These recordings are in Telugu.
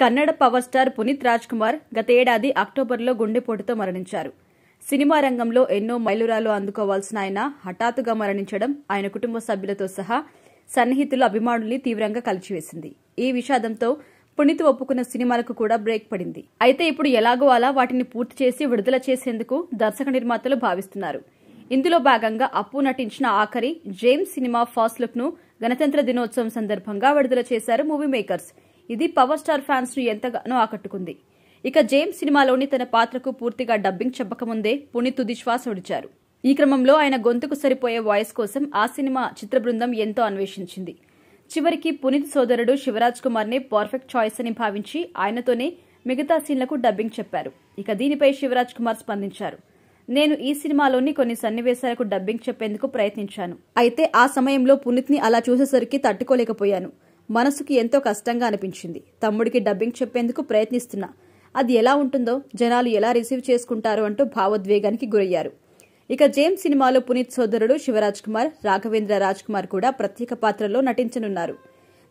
కన్నడ పవర్ స్టార్ పునీత్ రాజ్ కుమార్ గతేడాది అక్టోబర్లో గుండెపోటుతో మరణించారు సినిమా రంగంలో ఎన్నో మైలురాలు అందుకోవాల్సిన ఆయన హఠాత్తుగా మరణించడం ఆయన కుటుంబ సభ్యులతో సహా సన్నిహితులు అభిమానుల్ని తీవ్రంగా కలిచివేసింది ఈ విషాదంతో పునీత్ ఒప్పుకున్న సినిమాలకు కూడా బ్రేక్ పడింది అయితే ఇప్పుడు ఎలాగో అలా వాటిని పూర్తి చేసి విడుదల చేసేందుకు దర్శక నిర్మాతలు భావిస్తున్నారు ఇందులో భాగంగా అప్పు నటించిన ఆఖరి జేమ్స్ సినిమా ఫాస్ట్ లుక్ ను గణతంత్ర దినోత్సవం సందర్భంగా విడుదల చేశారు మూవీ మేకర్స్ ఇది పవర్ స్టార్ ఫ్యాన్స్ ను ఎంతగానో ఆకట్టుకుంది ఇక జేమ్స్ సినిమాలోని తన పాత్రకు పూర్తిగా డబ్బింగ్ చెప్పకముందే పుణి తుది శ్వాస విడిచారు ఈ క్రమంలో ఆయన గొంతుకు సరిపోయే వాయిస్ కోసం ఆ సినిమా చిత్ర బృందం ఎంతో అన్వేషించింది చివరికి పునీత్ సోదరుడు శివరాజ్ కుమార్నే పర్ఫెక్ట్ చాయిస్ అని భావించి ఆయనతోనే మిగతా సీన్లకు డబ్బింగ్ చెప్పారు ఇక దీనిపై శివరాజ్ కుమార్ స్పందించారు నేను ఈ సినిమాలోని కొన్ని సన్నివేశాలకు డబ్బింగ్ చెప్పేందుకు ప్రయత్నించాను అయితే ఆ సమయంలో పునీత్ని అలా చూసేసరికి తట్టుకోలేకపోయాను మనసుకి ఎంతో కష్టంగా అనిపించింది తమ్ముడికి డబ్బింగ్ చెప్పేందుకు ప్రయత్నిస్తున్నా అది ఎలా ఉంటుందో జనాలు ఎలా రిసీవ్ చేసుకుంటారు అంటూ భావోద్వేగానికి గురయ్యారు ఇక జేమ్స్ సినిమాలో పునీత్ సోదరుడు శివరాజ్ కుమార్ రాఘవేంద్ర రాజ్ కుమార్ కూడా ప్రత్యేక పాత్రలో నటించనున్నారు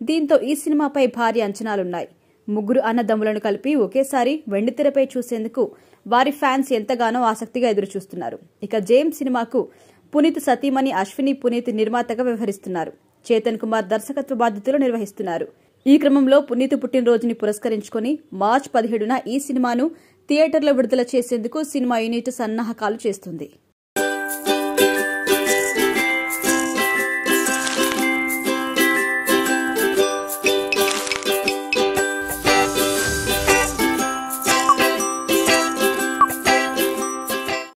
దీంతో ఈ సినిమాపై భారీ అంచనాలున్నాయి ముగ్గురు అన్నదమ్ములను కలిపి ఒకేసారి వెండితెరపై చూసేందుకు వారి ఫ్యాన్స్ ఎంతగానో ఆసక్తిగా ఎదురుచూస్తున్నారు ఇక జేమ్స్ సినిమాకు పునీత్ సతీమణి అశ్విని పునీత్ నిర్మాతగా వ్యవహరిస్తున్నారు చేతన్ కుమార్ దర్శకత్వ బాధ్యతలు నిర్వహిస్తున్నారు ఈ క్రమంలో పునీత పుట్టినరోజుని పురస్కరించుకుని మార్చ్ పదిహేడున ఈ సినిమాను థియేటర్లో విడుదల చేసేందుకు సినిమా యూనిట్ సన్నాహకాలు చేస్తుంది